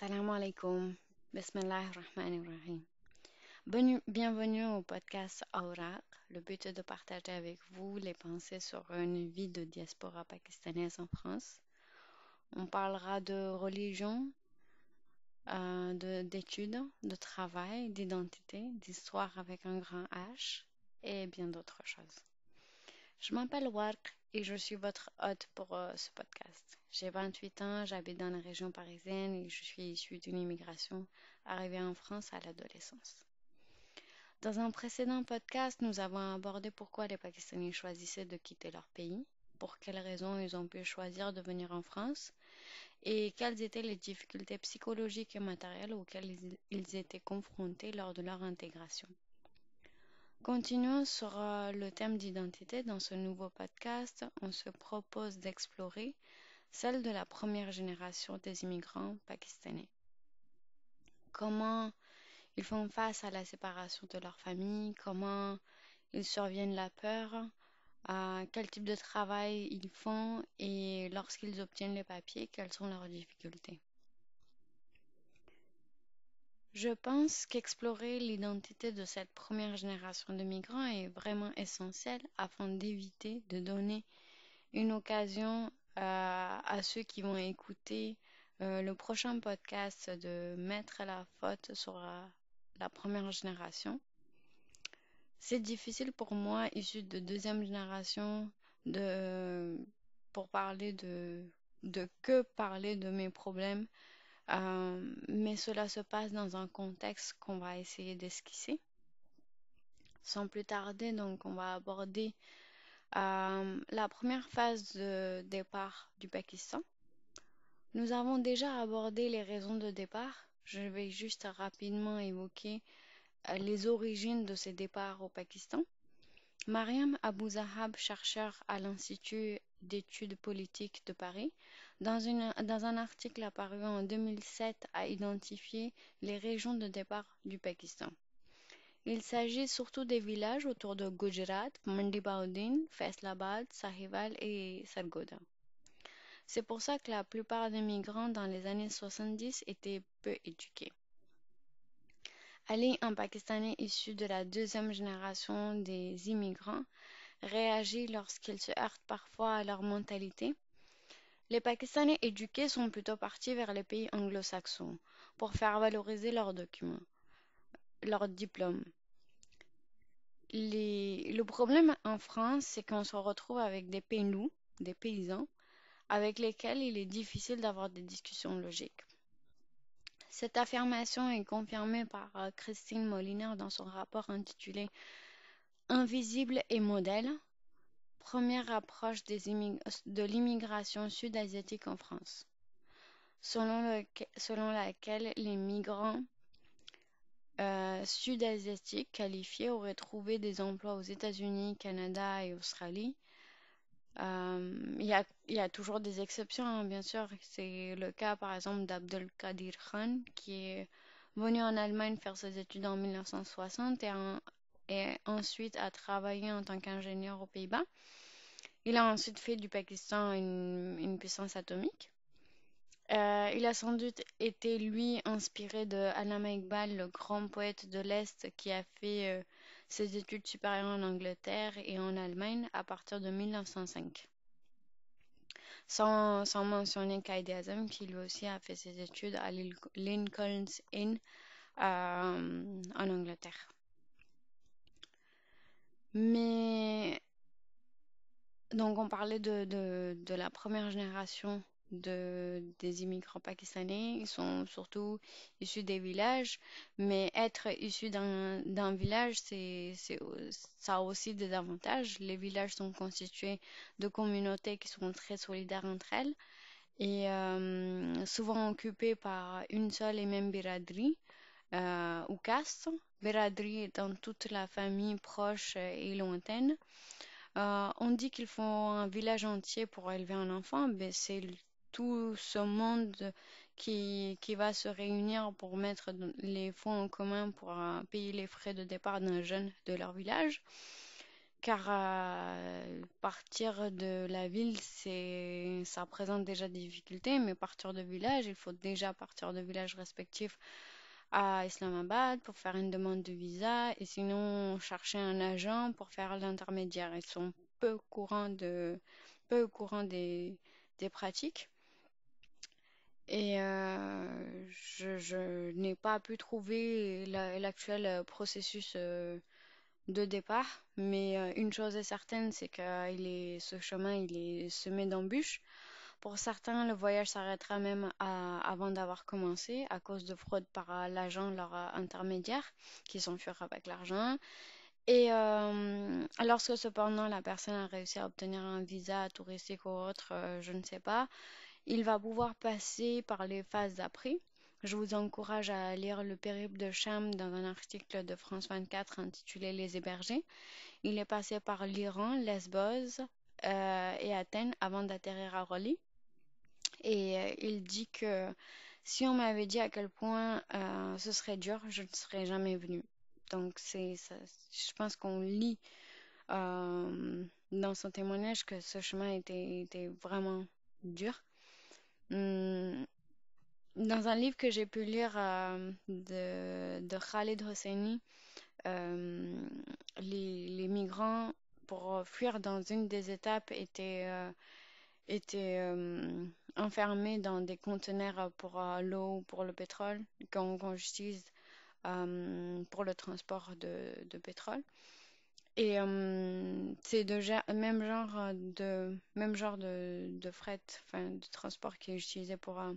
Salam alaikum. Bismillah rahman Bienvenue au podcast Aurak. Le but est de partager avec vous les pensées sur une vie de diaspora pakistanaise en France. On parlera de religion, euh, d'études, de, travail, d'identité, d'histoire avec un grand H et bien d'autres choses. Je m'appelle Wark et je suis votre hôte pour euh, ce podcast. J'ai 28 ans, j'habite dans la région parisienne et je suis issue d'une immigration arrivée en France à l'adolescence. Dans un précédent podcast, nous avons abordé pourquoi les Pakistanais choisissaient de quitter leur pays, pour quelles raisons ils ont pu choisir de venir en France et quelles étaient les difficultés psychologiques et matérielles auxquelles ils étaient confrontés lors de leur intégration. Continuons sur euh, le thème d'identité. Dans ce nouveau podcast, on se propose d'explorer celle de la première génération des immigrants pakistanais. Comment ils font face à la séparation de leur famille, comment ils surviennent la peur, À euh, quel type de travail ils font et lorsqu'ils obtiennent les papiers, quelles sont leurs difficultés. Je pense qu'explorer l'identité de cette première génération de migrants est vraiment essentiel afin d'éviter de donner une occasion euh, à, ceux qui vont écouter euh, le prochain podcast de mettre la faute sur euh, la, première génération. C'est difficile pour moi, issu de deuxième génération, de, pour parler de, de que parler de mes problèmes euh, mais cela se passe dans un contexte qu'on va essayer d'esquisser. Sans plus tarder, donc on va aborder euh, la première phase de départ du Pakistan. Nous avons déjà abordé les raisons de départ. Je vais juste rapidement évoquer euh, les origines de ces départs au Pakistan. Mariam Abou-Zahab, chercheur à l'Institut d'études politiques de Paris, dans, un article apparu en 2007, a identifié les régions de départ du Pakistan. Il s'agit surtout des villages autour de Gujarat, Mandibaudin, Faisalabad, Sahival et Sargodha. C'est pour ça que la plupart des migrants dans les années 70 étaient peu éduqués. Allez, un Pakistanais issu de la deuxième génération des immigrants, réagit lorsqu'il se heurte parfois à leur mentalité. Les Pakistanais éduqués sont plutôt partis vers les pays anglo-saxons pour faire valoriser leurs documents, leurs diplômes. Le problème en France, c'est qu'on se retrouve avec des pays des paysans, avec lesquels il est difficile d'avoir des discussions logiques. Cette affirmation est confirmée par euh, Christine Moliner dans son rapport intitulé Invisible et modèle Première approche de l'immigration sud-asiatique en France, selon, laquelle les migrants euh, sud-asiatiques qualifiés auraient trouvé des emplois aux États-Unis, Canada et Australie, euh, il y a, y, a, toujours des exceptions, hein, bien sûr. C'est le cas, par exemple, d'Abdelkadir Khan, qui est venu en Allemagne faire ses études en 1960 et, et ensuite a travaillé en tant qu'ingénieur aux Pays-Bas. Il a ensuite fait du Pakistan une, une puissance atomique. Euh, il a sans doute été, lui, inspiré de Allama Iqbal, le grand poète de l'Est qui a fait euh, ses études supérieures en Angleterre et en Allemagne à partir de 1905. Sans, mentionner Kaide Azam, qui lui aussi a fait ses études à Lincoln's Inn euh, en Angleterre. Mais donc on parlait de la première génération de, des immigrants pakistanais. Ils sont surtout issus des villages, mais être issu d'un village, c'est, ça a aussi des avantages. Les villages sont constitués de communautés qui sont très solidaires entre elles et euh, souvent occupées par une seule et même biradri euh, ou caste. Biradri dans toute la famille proche et lointaine. Euh, on dit qu'il faut un village entier pour élever un enfant, mais c'est tout ce monde qui, va se réunir pour mettre les fonds en commun pour euh, payer les frais de départ d'un jeune de leur village. Car euh, partir de la ville, ça présente déjà des difficultés, mais partir de village, il faut déjà partir de village respectif à Islamabad pour faire une demande de visa et sinon chercher un agent pour faire l'intermédiaire. Ils sont peu courants de peu courant des pratiques et euh, je, je n'ai pas pu trouver l'actuel euh, processus euh, de départ, mais une chose est certaine, c'est que il est, ce chemin il est semé d'embûches. Pour certains, le voyage s'arrêtera même avant d'avoir commencé à cause de fraude par l'agent, leur intermédiaire, qui s'enfuira avec l'argent. Et lorsque cependant la personne a réussi à obtenir un visa touristique ou autre, je ne sais pas, il va pouvoir passer par les phases d'après. Je vous encourage à lire Le périple de Cham dans un article de France 24 intitulé Les hébergés. Il est passé par l'Iran, Lesbos euh, et Athènes avant d'atterrir à Raleigh. Et euh, il dit que si on m'avait dit à quel point euh, ce serait dur, je ne serais jamais venu. Donc je pense qu'on lit dans son témoignage que ce chemin était vraiment dur. Hmm, dans un livre que j'ai pu lire euh, de, de Khaled Hosseini, euh, les, migrants, pour fuir dans une des étapes, étaient, euh, enfermés dans des conteneurs pour l'eau ou pour le pétrole, qu'on utilise pour le transport de pétrole. Et c'est le euh, même genre de même genre de, fret, enfin de transport qui est utilisé pour euh,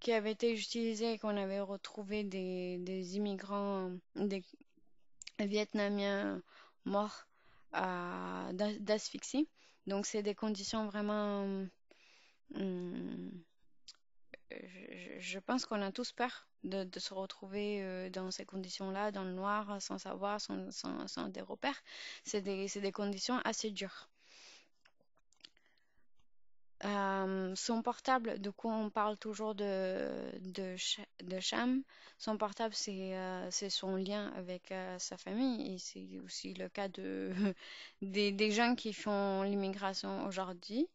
qui avait été utilisé et qu'on avait retrouvé des, immigrants, euh, des Vietnamiens morts d'asphyxie. Donc c'est des conditions vraiment. Hmm, je, je pense qu'on a tous peur de, se retrouver euh, dans ces conditions-là, dans le noir, sans savoir, sans, des repères. C'est des, conditions assez dures. Euh, son portable, de quoi on parle toujours de, de, Cham. Son portable, c'est euh, son lien avec sa famille et c'est aussi le cas de, des gens qui font l'immigration aujourd'hui.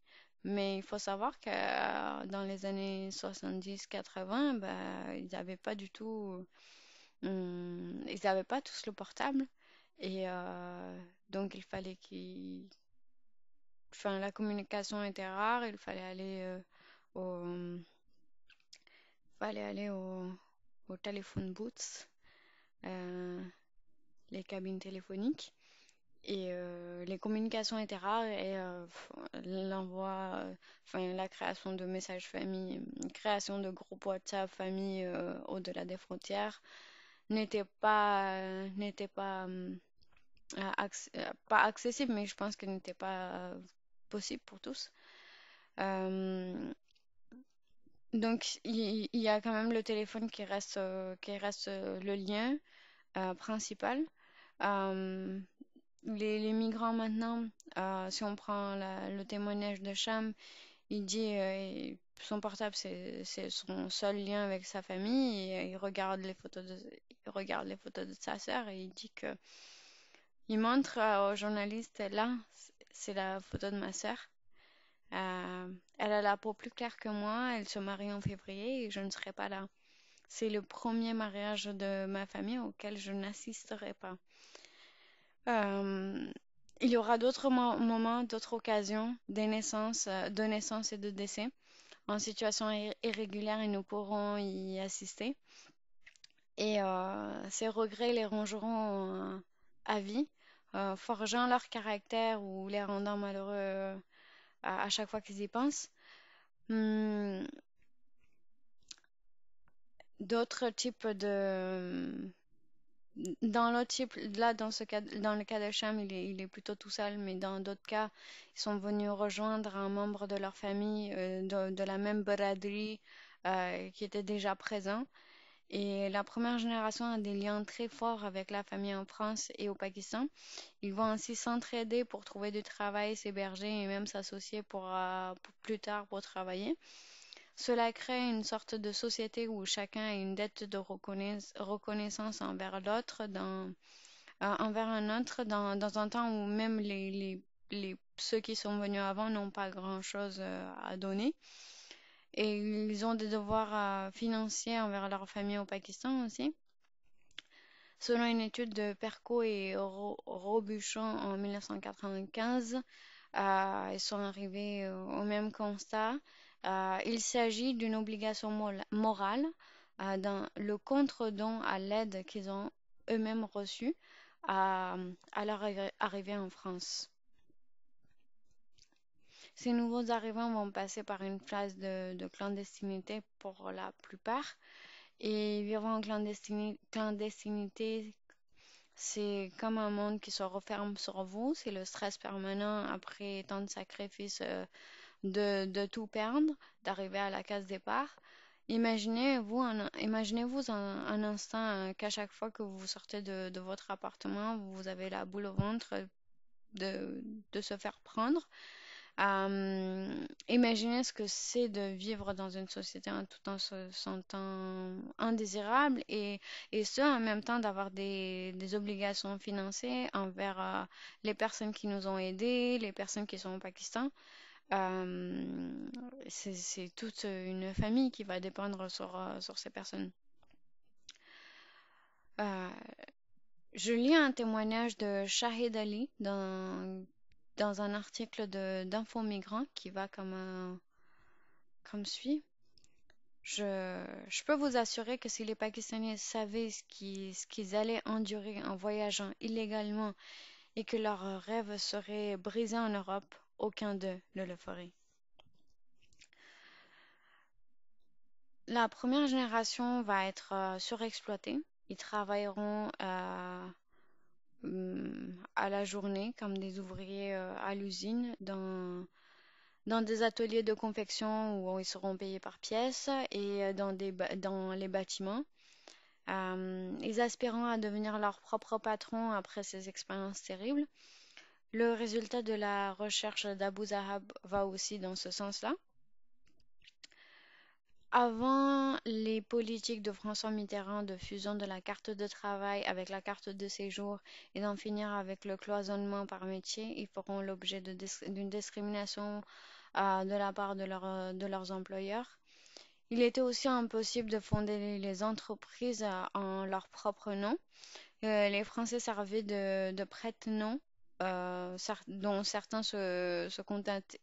Mais il faut savoir que euh, dans les années 70-80, ben ils n'avaient pas du tout, hum, ils n'avaient pas tous le portable. Et euh, donc il fallait qu'ils, enfin la communication était rare, il fallait aller euh, au, fallait aller au, au téléphone booths, les cabines téléphoniques et euh, les communications étaient rares et euh, l'envoi, euh, enfin la création de messages famille, création de groupes WhatsApp famille au-delà des frontières n'était pas n'était pas pas accessible mais je pense qu'il n'était pas possible pour tous. donc il y, a quand même le téléphone qui reste qui reste le lien principal les, migrants maintenant, euh, si on prend la, le témoignage de Cham, il dit euh, son portable c'est son seul lien avec sa famille et euh, il regarde les photos de il regarde les photos de sa sœur et il dit que il montre au journaliste, là c'est la photo de ma sœur elle a la peau plus claire que moi elle se marie en février et je ne serai pas là c'est le premier mariage de ma famille auquel je n'assisterai pas euh, il y aura d'autres moments, d'autres occasions de naissance, euh, de naissance et de décès en situation irrégulière et nous pourrons y assister. Et euh, ces regrets les rongeront à vie, forgeant leur caractère ou les rendant malheureux à, chaque fois qu'ils y pensent. Hum, d'autres types de dans l'autre type, là, dans, le cas de Cham, il est, plutôt tout seul, mais dans d'autres cas, ils sont venus rejoindre un membre de leur famille euh, de, la même braderie euh, qui était déjà présent. Et la première génération a des liens très forts avec la famille en France et au Pakistan. Ils vont ainsi s'entraider pour trouver du travail, s'héberger et même s'associer pour, euh, plus tard pour travailler. Cela crée une sorte de société où chacun a une dette de reconnaissance envers l'autre, dans, euh, envers un autre, dans, un temps où même les, les, ceux qui sont venus avant n'ont pas grand-chose euh, à donner. Et ils ont des devoirs euh, financiers envers leur famille au Pakistan aussi. Selon une étude de Perco et Robuchon en 1995, ils sont arrivés au même constat. Euh, il s'agit d'une obligation morale euh, dans le contredon à l'aide qu'ils ont eux-mêmes reçue euh, à, leur arrivée en France. Ces nouveaux arrivants vont passer par une phase de, clandestinité pour la plupart et vivre en clandestinité, c'est comme un monde qui se referme sur vous, c'est le stress permanent après tant de sacrifices de, tout perdre, d'arriver à la case départ. Imaginez-vous un, imaginez-vous un, instant euh, qu'à chaque fois que vous sortez de, votre appartement, vous avez la boule au ventre euh, de, se faire prendre. Euh, imaginez ce que c'est de vivre dans une société en tout en se sentant indésirable et, ce, en même temps d'avoir des, obligations financières envers les personnes qui nous ont aidés, les personnes qui sont au Pakistan. Euh, c'est toute une famille qui va dépendre sur, euh, ces personnes. Euh, je lis un témoignage de Shahid Ali dans, un article d'Info Migrant qui va comme, comme suit. Je, peux vous assurer que si les Pakistanais savaient ce qu'ils allaient endurer en voyageant illégalement et que leurs rêves seraient brisés en Europe, aucun d'eux ne le ferait. La première génération va être euh, surexploitée. Ils travailleront euh, mm, à la journée comme des ouvriers euh, à l'usine dans, des ateliers de confection où ils seront payés par pièce et dans, les bâtiments. ils aspireront à devenir leur propre patron après ces expériences terribles, le résultat de la recherche d'Abu Zahab va aussi dans ce sens-là. Avant les politiques de François Mitterrand de fusion de la carte de travail avec la carte de séjour et d'en finir avec le cloisonnement par métier, ils feront l'objet d'une discrimination euh, de la part de, leurs employeurs. Il était aussi impossible de fonder les entreprises euh, en leur propre nom. Euh, les Français servaient de, de prête-nom euh, dont certains se,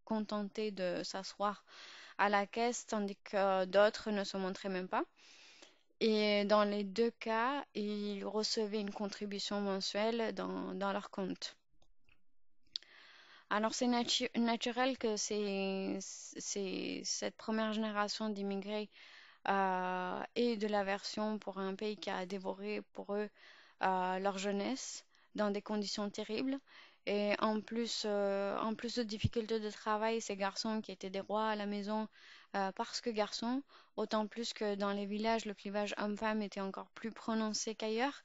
contentaient de s'asseoir à la caisse, tandis que d'autres ne se montraient même pas. Et dans les deux cas, ils recevaient une contribution mensuelle dans, leur compte. Alors c'est naturel que c'est cette première génération d'immigrés euh, ait de l'aversion pour un pays qui a dévoré pour eux euh, leur jeunesse dans des conditions terribles et en plus, euh, en plus de difficultés de travail, ces garçons qui étaient des rois à la maison, euh, parce que garçons, autant plus que dans les villages, le clivage homme-femme était encore plus prononcé qu'ailleurs.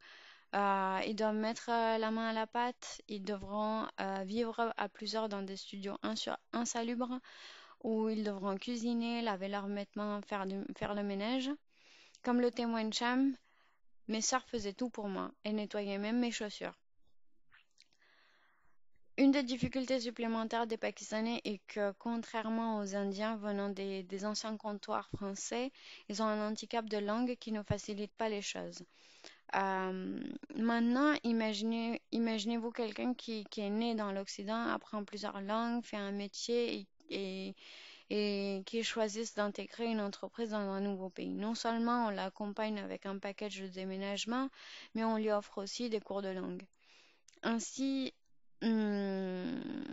Euh, ils doivent mettre la main à la pâte, ils devront vivre à plusieurs dans des studios insalubres, où ils devront cuisiner, laver leurs vêtements, faire, faire le ménage. Comme le témoigne Cham, mes sœurs faisaient tout pour moi, et nettoyaient même mes chaussures. Une des difficultés supplémentaires des Pakistanais est que, contrairement aux Indiens venant des, anciens comptoirs français, ils ont un handicap de langue qui ne facilite pas les choses. Euh, maintenant, imaginez, vous quelqu'un qui, est né dans l'Occident, apprend plusieurs langues, fait un métier et, qui choisit d'intégrer une entreprise dans un nouveau pays. Non seulement on l'accompagne avec un package de déménagement, mais on lui offre aussi des cours de langue. Ainsi, Hmm.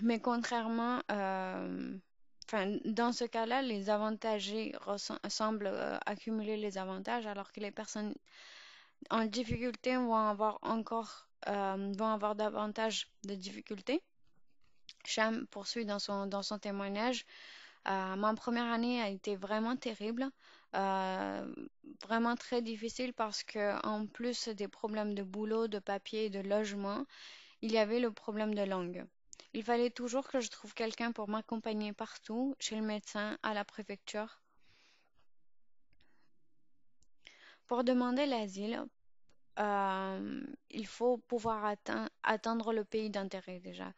mais contrairement, euh, dans ce cas-là, les avantagés semblent euh, accumuler les avantages, alors que les personnes en difficulté vont avoir encore, euh, vont avoir davantage de difficultés. Cham poursuit dans son, dans son témoignage. ma première année a été vraiment terrible. Euh, vraiment très difficile parce que en plus des problèmes de boulot, de papier et de logement, il y avait le problème de langue. Il fallait toujours que je trouve quelqu'un pour m'accompagner partout, chez le médecin, à la préfecture. Pour demander l'asile, euh, il faut pouvoir atteindre le pays d'intérêt déjà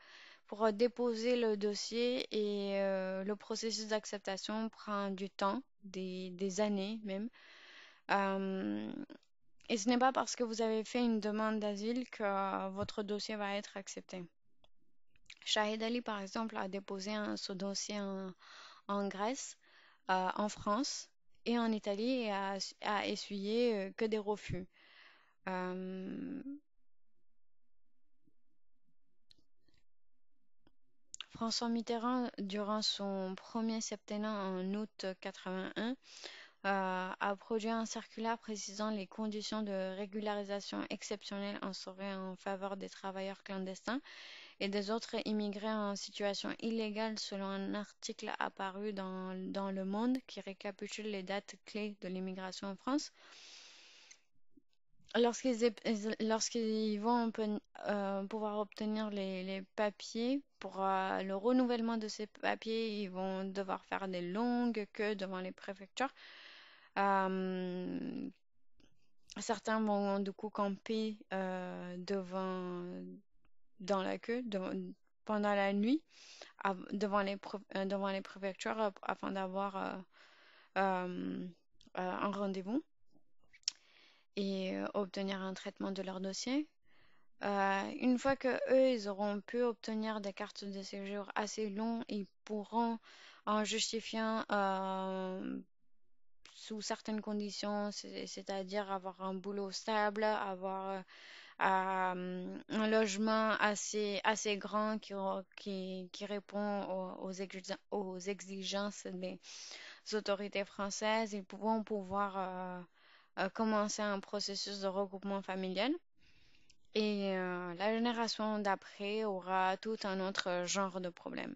pour euh, déposer le dossier et euh, le processus d'acceptation prend du temps, des, années même. Euh, et ce n'est pas parce que vous avez fait une demande d'asile que votre dossier va être accepté. Shahid Ali, par exemple, a déposé un, ce dossier en, Grèce, en France et en Italie et a, essuyé que des refus. François Mitterrand, durant son premier septennat en août 81, euh, a produit un circulaire précisant les conditions de régularisation exceptionnelles instaurées en faveur des travailleurs clandestins et des autres immigrés en situation illégale selon un article apparu dans Le Monde qui récapitule les dates clés de l'immigration en France. Lorsqu'ils lorsqu'ils vont euh, pouvoir obtenir les, papiers pour euh, le renouvellement de ces papiers, ils vont devoir faire des longues queues devant les préfectures. Euh, certains vont du coup camper devant dans la queue pendant la nuit devant les devant les préfectures afin d'avoir un rendez-vous et euh, obtenir un traitement de leur dossier. Euh, une fois que eux, ils auront pu obtenir des cartes de séjour assez longues, ils pourront, en justifiant euh, sous certaines conditions, c'est-à-dire avoir un boulot stable, avoir un logement assez, assez grand qui, qui, qui répond aux, exigences, aux, exigences des autorités françaises, ils pourront pouvoir euh, commencer un processus de regroupement familial. Et euh, la génération d'après aura tout un autre genre de problème.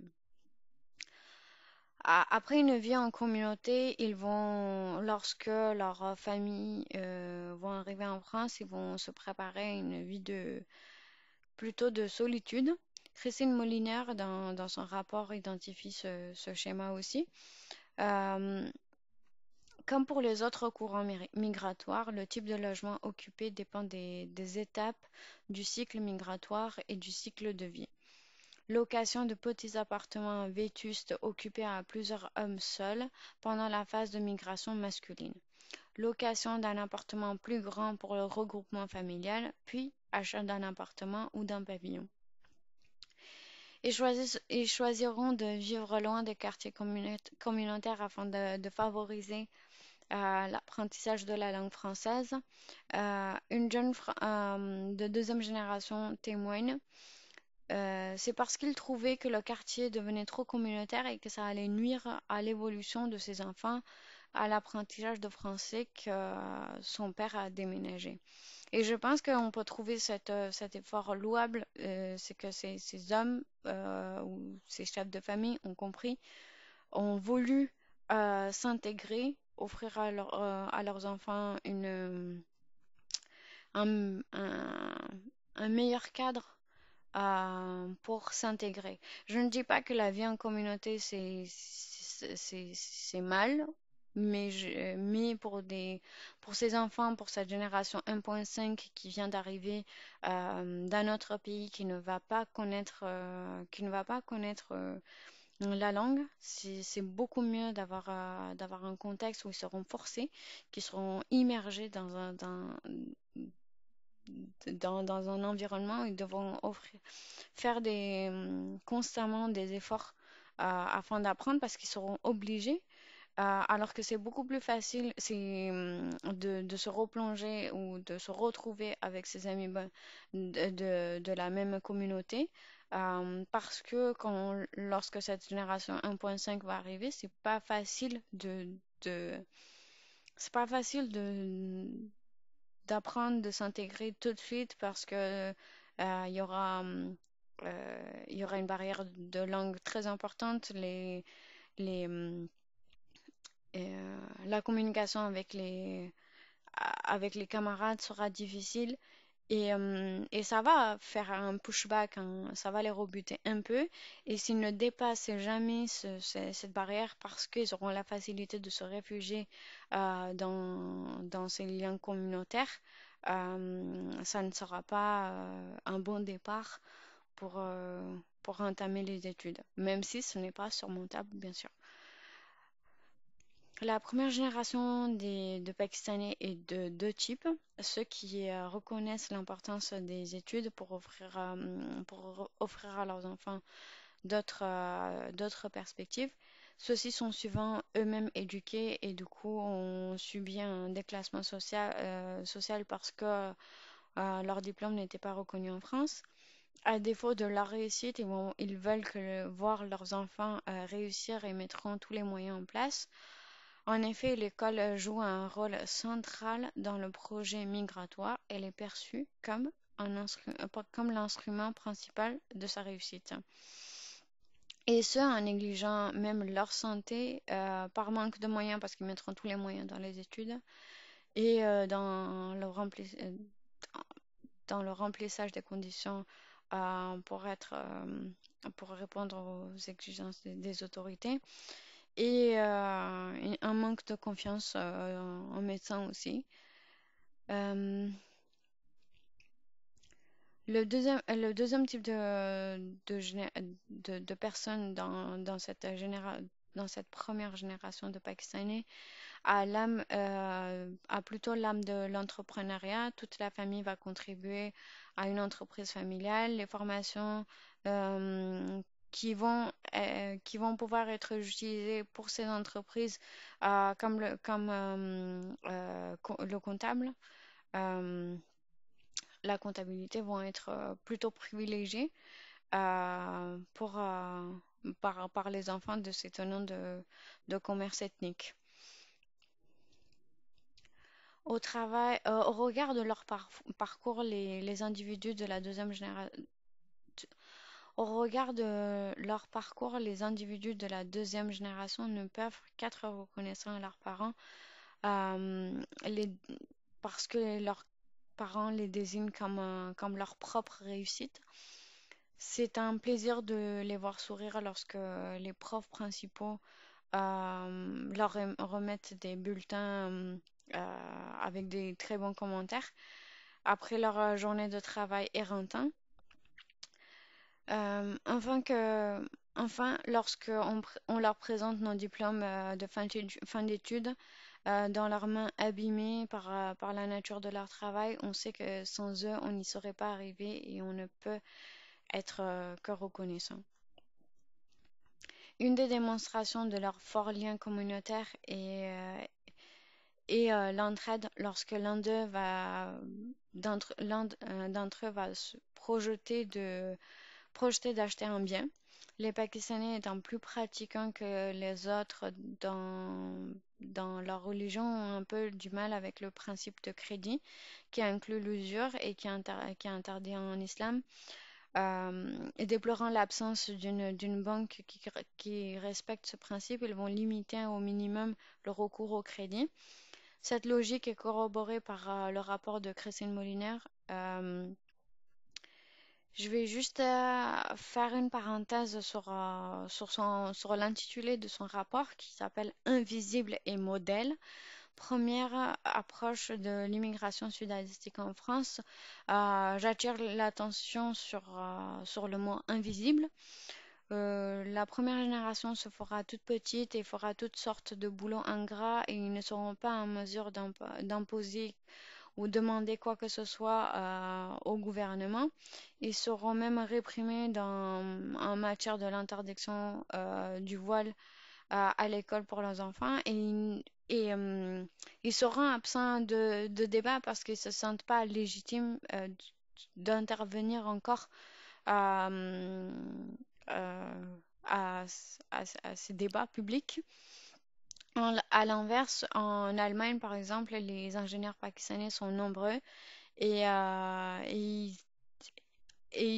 Après une vie en communauté, ils vont, lorsque leur famille euh, vont arriver en France, ils vont se préparer à une vie de plutôt de solitude. Christine Molinaire, dans, son rapport, identifie ce, schéma aussi. Comme pour les autres courants migratoires, le type de logement occupé dépend des, étapes du cycle migratoire et du cycle de vie. Location de petits appartements vétustes occupés à plusieurs hommes seuls pendant la phase de migration masculine. Location d'un appartement plus grand pour le regroupement familial, puis achat d'un appartement ou d'un pavillon. Ils, choisiront de vivre loin des quartiers communautaires afin de, de favoriser à l'apprentissage de la langue française. Euh, une jeune euh, de deuxième génération témoigne. Euh, c'est parce qu'il trouvait que le quartier devenait trop communautaire et que ça allait nuire à l'évolution de ses enfants, à l'apprentissage de français que son père a déménagé. Et je pense qu'on peut trouver cet effort louable, c'est que ces, hommes ou ces chefs de famille ont compris, ont voulu s'intégrer offrir à, euh, à leurs enfants une, euh, un, un, meilleur cadre euh, pour s'intégrer. Je ne dis pas que la vie en communauté c'est mal, mais je, mais pour des pour ces enfants, pour cette génération 1.5 qui vient d'arriver euh, dans notre pays, qui ne va pas connaître qui ne va pas connaître la langue, c'est beaucoup mieux euh, d'avoir un contexte où ils seront forcés, qui seront immergés dans un environnement où ils devront faire mm, constamment des efforts euh, afin d'apprendre parce qu'ils seront obligés euh, alors que c'est beaucoup plus facile mm, de, se replonger ou de se retrouver avec ses amis ben, de la même communauté euh, parce que quand, lorsque cette génération 1.5 va arriver, c'est pas facile de, c'est pas facile de d'apprendre, de s'intégrer tout de suite parce que euh, il y aura euh, il y aura une barrière de langue très importante. Les, les, la communication avec les, avec les camarades sera difficile euh, et, ça va faire un pushback, ça va les rebuter un peu. Et s'ils ne dépassent jamais cette barrière parce qu'ils auront la facilité de se réfugier euh, dans, ces liens communautaires, euh, ça ne sera pas un bon départ pour entamer les études, même si ce n'est pas surmontable, bien sûr. La première génération de Pakistanais est de deux types. Ceux qui euh, reconnaissent l'importance des études pour offrir, euh, à leurs enfants euh, d'autres perspectives. Ceux-ci sont souvent eux-mêmes éduqués et du coup ont subi un déclassement social, parce que leur diplôme n'était pas reconnu en France. À défaut de la réussite, ils, veulent que, voir leurs enfants réussir et mettront tous les moyens en place. En effet, l'école joue un rôle central dans le projet migratoire, elle est perçue euh, comme l'instrument principal de sa réussite. Et ce, en négligeant même leur santé, euh, par manque de moyens, parce qu'ils mettront tous les moyens dans les études et euh, dans, le rempli dans le remplissage des conditions pour, être, pour répondre aux exigences des autorités. Euh, et un manque de confiance euh, en médecins aussi. Euh, le, deuxième, le deuxième type de, de, personnes dans, cette dans cette première génération de Pakistanais a, l'âme, a plutôt l'âme de l'entrepreneuriat. Toute la famille va contribuer à une entreprise familiale. Les formations qui vont, euh, qui vont pouvoir être utilisés pour ces entreprises euh, comme, le, comme euh, le comptable. la comptabilité vont être plutôt privilégiées pour, par, par, les enfants de ces tenants de, commerce ethnique au travail, au regard de leur parcours, les, individus de la deuxième génération, au regard de euh, leur parcours, les individus de la deuxième génération ne peuvent qu'être reconnaissants à leurs parents euh, parce que leurs parents les désignent comme, leur propre réussite. C'est un plaisir de les voir sourire lorsque les profs principaux euh, leur remettent des bulletins avec des très bons commentaires après leur journée de travail éreintant. Euh, enfin, que, enfin, lorsque on, leur présente nos diplômes euh, de fin d'études, euh, dans leurs mains abîmées par, la nature de leur travail, on sait que sans eux, on n'y serait pas arrivé et on ne peut être que reconnaissant. Une des démonstrations de leur fort lien communautaire est, et l'entraide lorsque l'un d'eux va d'entre d'entre eux va se projeter de projeté d'acheter un bien. Les Pakistanais étant plus pratiquants que les autres dans, leur religion ont un peu du mal avec le principe de crédit qui inclut l'usure et qui est, interdit en islam. Euh, et déplorant l'absence d'une banque qui, respecte ce principe, ils vont limiter au minimum le recours au crédit. Cette logique est corroborée par euh, le rapport de Christine Moliner. Euh, je vais juste euh, faire une parenthèse sur, euh, sur, son, sur l'intitulé de son rapport qui s'appelle Invisible et modèle. Première approche de l'immigration sud-asiatique en France, euh, j'attire l'attention sur, sur le mot invisible. la première génération se fera toute petite et fera toutes sortes de boulons ingrats et ils ne seront pas en mesure d'imposer ou demander quoi que ce soit euh, au gouvernement. Ils seront même réprimés dans, en matière de l'interdiction euh, du voile euh, à l'école pour leurs enfants et, et ils seront absents de, débats débat parce qu'ils ne se sentent pas légitimes d'intervenir encore à ces débats publics à l'inverse, en Allemagne, par exemple, les ingénieurs pakistanais sont nombreux et, euh, ils,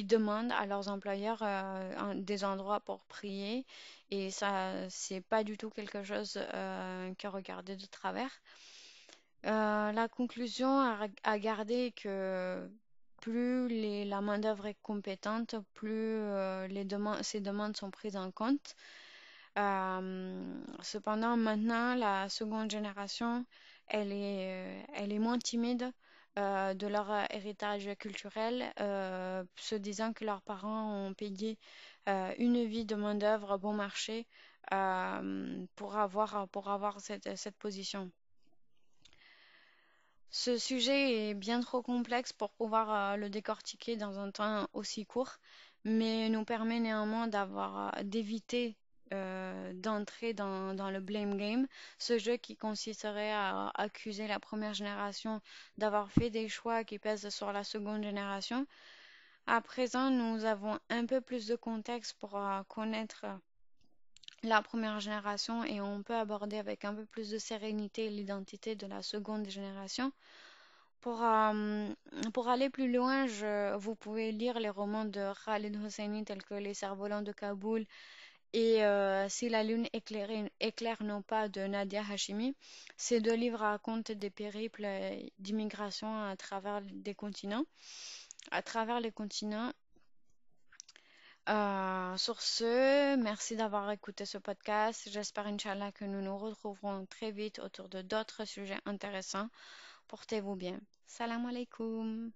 demandent à leurs employeurs euh, des endroits pour prier. Et ça, c'est pas du tout quelque chose à euh, que regarder de travers. la conclusion à, garder est que plus la main-d'œuvre est compétente, plus ces demandes sont prises en compte. Euh, cependant, maintenant, la seconde génération, elle est, euh, elle est moins timide euh, de leur héritage culturel, se disant que leurs parents ont payé une vie de main-d'œuvre bon marché pour avoir, pour avoir cette, position. Ce sujet est bien trop complexe pour pouvoir le décortiquer dans un temps aussi court, mais nous permet néanmoins d'avoir d'éviter euh, d'entrer dans, le blame game, ce jeu qui consisterait à accuser la première génération d'avoir fait des choix qui pèsent sur la seconde génération. À présent, nous avons un peu plus de contexte pour euh, connaître la première génération et on peut aborder avec un peu plus de sérénité l'identité de la seconde génération. Pour, euh, aller plus loin, vous pouvez lire les romans de Khalid Hosseini tels que Les cerfs-volants de Kaboul et euh, Si la lune éclaire non pas de Nadia Hashimi. ces deux livres racontent des périples d'immigration à travers des continents, à travers les continents. Euh, sur ce, merci d'avoir écouté ce podcast. J'espère, Inch'Allah, que nous nous retrouverons très vite autour de d'autres sujets intéressants. Portez-vous bien. Salam alaikum.